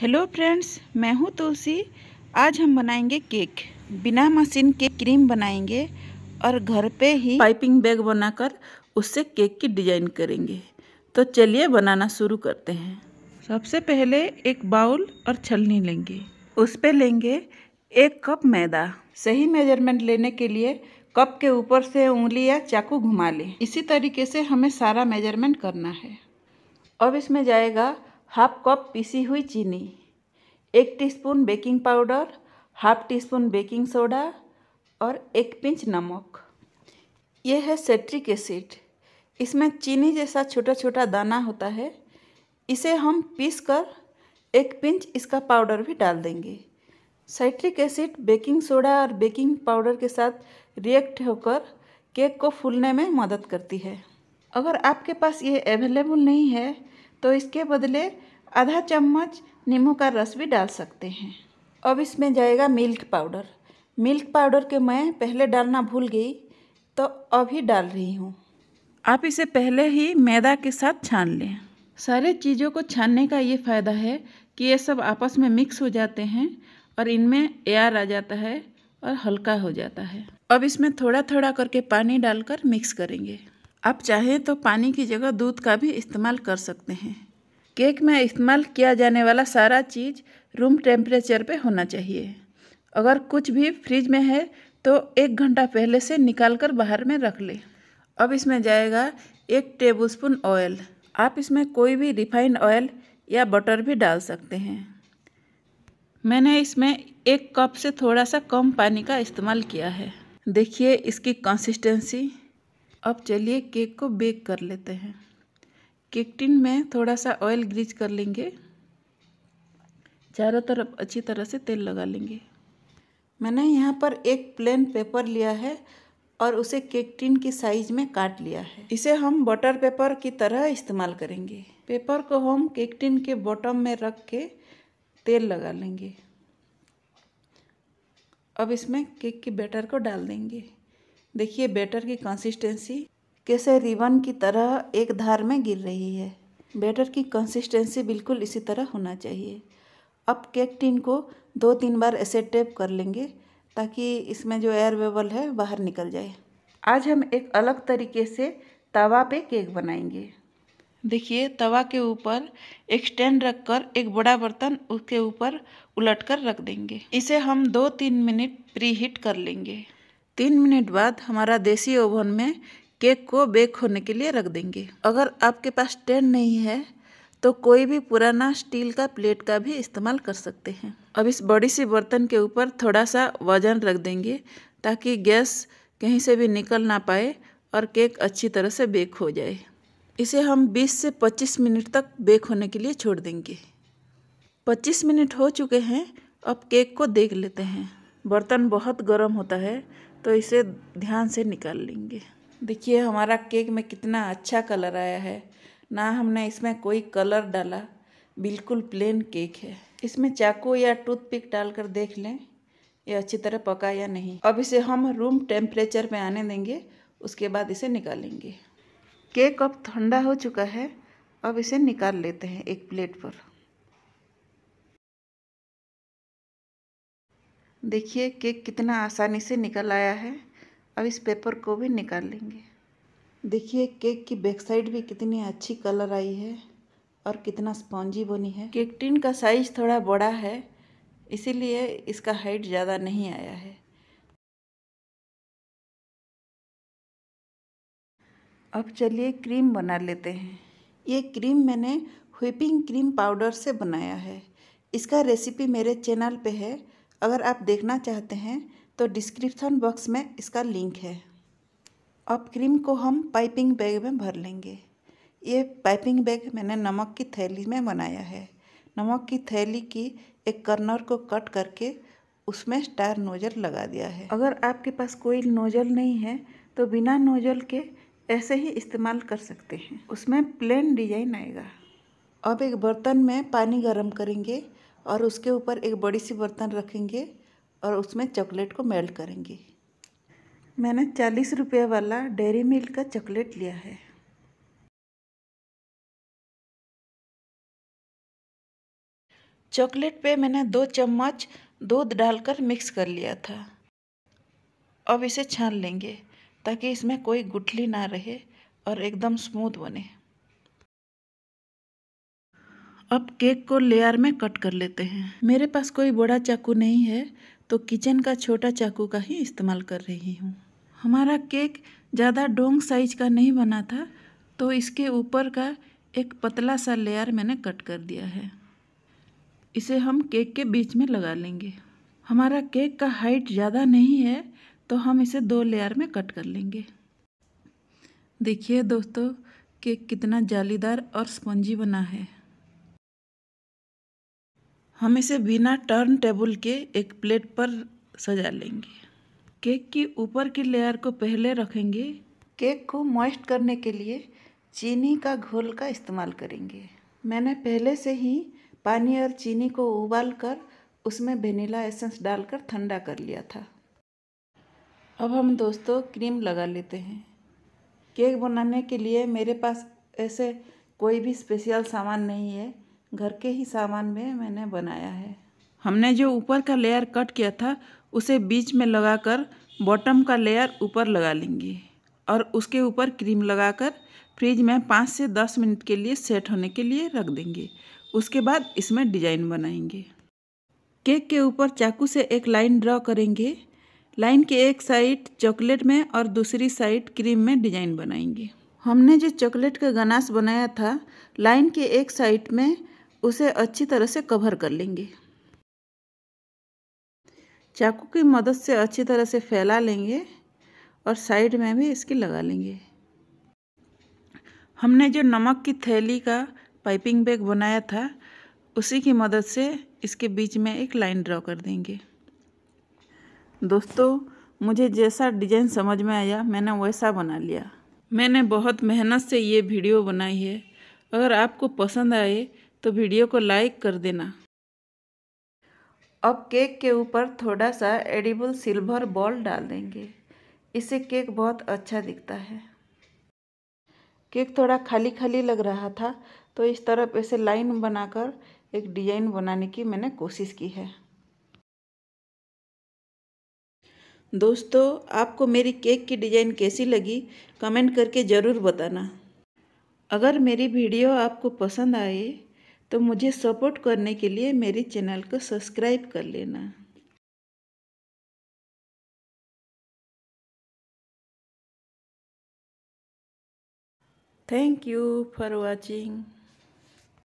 hello friends मैं हूं तुलसी आज हम बनाएंगे केक बिना मशीन के क्रीम बनाएंगे और घर पे ही पाइपिंग बैग बनाकर उससे केक की डिजाइन करेंगे तो चलिए बनाना शुरू करते हैं सबसे पहले एक बाउल और छलनी लेंगे उस पर लेंगे एक कप मैदा सही मेजरमेंट लेने के लिए कप के ऊपर से उंगली या चाकू घुमा लें इसी तरीके से हमें सारा मेजरमेंट करना है अब इसमें जाएगा हाफ कप पिसी हुई चीनी एक teaspoon baking powder half teaspoon baking soda और एक पिंच नमक यह है सेट्रिक एसिड इसमें चीनी जैसा छोटा छोटा दाना होता है इसे हम पीस कर एक पिंच इसका पाउडर भी डाल देंगे साइट्रिक एसिड बेकिंग सोडा और बेकिंग पाउडर के साथ रिएक्ट होकर केक को फूलने में मदद करती है अगर आपके पास ये अवेलेबल नहीं है तो इसके बदले आधा चम्मच नींबू का रस भी डाल सकते हैं अब इसमें जाएगा मिल्क पाउडर मिल्क पाउडर के मैं पहले डालना भूल गई तो अभी डाल रही हूँ आप इसे पहले ही मैदा के साथ छान लें सारे चीज़ों को छानने का ये फ़ायदा है कि ये सब आपस में मिक्स हो जाते हैं और इनमें एयर आ जाता है और हल्का हो जाता है अब इसमें थोड़ा थोड़ा करके पानी डालकर मिक्स करेंगे आप चाहें तो पानी की जगह दूध का भी इस्तेमाल कर सकते हैं केक में इस्तेमाल किया जाने वाला सारा चीज़ रूम टेम्परेचर पे होना चाहिए अगर कुछ भी फ्रिज में है तो एक घंटा पहले से निकाल कर बाहर में रख ले अब इसमें जाएगा एक टेबलस्पून ऑयल आप इसमें कोई भी रिफाइंड ऑयल या बटर भी डाल सकते हैं मैंने इसमें एक कप से थोड़ा सा कम पानी का इस्तेमाल किया है देखिए इसकी कंसिस्टेंसी अब चलिए केक को बेक कर लेते हैं टिन में थोड़ा सा ऑयल ग्रीज कर लेंगे चारों तरफ अच्छी तरह से तेल लगा लेंगे मैंने यहाँ पर एक प्लेन पेपर लिया है और उसे केकटिन की साइज में काट लिया है इसे हम बटर पेपर की तरह इस्तेमाल करेंगे पेपर को हम केकटिन के बॉटम में रख के तेल लगा लेंगे अब इसमें केक की बैटर को डाल देंगे देखिए बैटर की कंसिस्टेंसी कैसे रिबन की तरह एक धार में गिर रही है बैटर की कंसिस्टेंसी बिल्कुल इसी तरह होना चाहिए अब केक टिन को दो तीन बार ऐसे टेप कर लेंगे ताकि इसमें जो एयर वेबल है बाहर निकल जाए आज हम एक अलग तरीके से तवा पे केक बनाएंगे देखिए तवा के ऊपर एक स्टैंड रख कर एक बड़ा बर्तन उसके ऊपर उलट कर रख देंगे इसे हम दो तीन मिनट प्री हीट कर लेंगे तीन मिनट बाद हमारा देसी ओवन में केक को बेक होने के लिए रख देंगे अगर आपके पास स्टैंड नहीं है तो कोई भी पुराना स्टील का प्लेट का भी इस्तेमाल कर सकते हैं अब इस बड़ी सी बर्तन के ऊपर थोड़ा सा वजन रख देंगे ताकि गैस कहीं से भी निकल ना पाए और केक अच्छी तरह से बेक हो जाए इसे हम 20 से 25 मिनट तक बेक होने के लिए छोड़ देंगे 25 मिनट हो चुके हैं अब केक को देख लेते हैं बर्तन बहुत गर्म होता है तो इसे ध्यान से निकाल लेंगे देखिए हमारा केक में कितना अच्छा कलर आया है ना हमने इसमें कोई कलर डाला बिल्कुल प्लेन केक है इसमें चाकू या टूथपिक डालकर देख लें ये अच्छी तरह पका या नहीं अब इसे हम रूम टेम्परेचर में आने देंगे उसके बाद इसे निकालेंगे केक अब ठंडा हो चुका है अब इसे निकाल लेते हैं एक प्लेट पर देखिए केक कितना आसानी से निकल आया है अब इस पेपर को भी निकाल लेंगे देखिए केक की बैक साइड भी कितनी अच्छी कलर आई है और कितना स्पॉन्जी बनी है केक टिन का साइज़ थोड़ा बड़ा है इसीलिए इसका हाइट ज़्यादा नहीं आया है अब चलिए क्रीम बना लेते हैं ये क्रीम मैंने व्हिपिंग क्रीम पाउडर से बनाया है इसका रेसिपी मेरे चैनल पे है अगर आप देखना चाहते हैं तो डिस्क्रिप्शन बॉक्स में इसका लिंक है अब क्रीम को हम पाइपिंग बैग में भर लेंगे ये पाइपिंग बैग मैंने नमक की थैली में बनाया है नमक की थैली की एक कर्नर को कट करके उसमें स्टार नोजल लगा दिया है अगर आपके पास कोई नोजल नहीं है तो बिना नोजल के ऐसे ही इस्तेमाल कर सकते हैं उसमें प्लेन डिजाइन आएगा अब एक बर्तन में पानी गर्म करेंगे और उसके ऊपर एक बड़ी सी बर्तन रखेंगे और उसमें चॉकलेट को मेल्ट करेंगे मैंने चालीस रुपये वाला डेरी मिल्क का चॉकलेट लिया है चॉकलेट पे मैंने दो चम्मच दूध डालकर मिक्स कर लिया था अब इसे छान लेंगे ताकि इसमें कोई गुठली ना रहे और एकदम स्मूथ बने अब केक को लेयर में कट कर लेते हैं मेरे पास कोई बड़ा चाकू नहीं है तो किचन का छोटा चाकू का ही इस्तेमाल कर रही हूँ हमारा केक ज़्यादा डोंग साइज का नहीं बना था तो इसके ऊपर का एक पतला सा लेयर मैंने कट कर दिया है इसे हम केक के बीच में लगा लेंगे हमारा केक का हाइट ज़्यादा नहीं है तो हम इसे दो लेयर में कट कर लेंगे देखिए दोस्तों केक कितना जालीदार और स्पंजी बना है हम इसे बिना टर्न टेबल के एक प्लेट पर सजा लेंगे केक की ऊपर की लेयर को पहले रखेंगे केक को मॉइस्ट करने के लिए चीनी का घोल का इस्तेमाल करेंगे मैंने पहले से ही पानी और चीनी को उबाल कर उसमें वेनीला एसेंस डालकर ठंडा कर लिया था अब हम दोस्तों क्रीम लगा लेते हैं केक बनाने के लिए मेरे पास ऐसे कोई भी स्पेशल सामान नहीं है घर के ही सामान में मैंने बनाया है हमने जो ऊपर का लेयर कट किया था उसे बीच में लगाकर बॉटम का लेयर ऊपर लगा लेंगे और उसके ऊपर क्रीम लगाकर फ्रिज में पाँच से दस मिनट के लिए सेट होने के लिए रख देंगे उसके बाद इसमें डिजाइन बनाएंगे केक के ऊपर चाकू से एक लाइन ड्रॉ करेंगे लाइन के एक साइड चॉकलेट में और दूसरी साइड क्रीम में डिजाइन बनाएंगे हमने जो चॉकलेट का गनास बनाया था लाइन के एक साइड में उसे अच्छी तरह से कवर कर लेंगे चाकू की मदद से अच्छी तरह से फैला लेंगे और साइड में भी इसकी लगा लेंगे हमने जो नमक की थैली का पाइपिंग बैग बनाया था उसी की मदद से इसके बीच में एक लाइन ड्रॉ कर देंगे दोस्तों मुझे जैसा डिजाइन समझ में आया मैंने वैसा बना लिया मैंने बहुत मेहनत से ये वीडियो बनाई है अगर आपको पसंद आए तो वीडियो को लाइक कर देना अब केक के ऊपर थोड़ा सा एडिबल सिल्वर बॉल डाल देंगे इससे केक बहुत अच्छा दिखता है केक थोड़ा खाली खाली लग रहा था तो इस तरफ ऐसे लाइन बनाकर एक डिजाइन बनाने की मैंने कोशिश की है दोस्तों आपको मेरी केक की डिज़ाइन कैसी लगी कमेंट करके ज़रूर बताना अगर मेरी वीडियो आपको पसंद आए तो मुझे सपोर्ट करने के लिए मेरे चैनल को सब्सक्राइब कर लेना थैंक यू फॉर वॉचिंग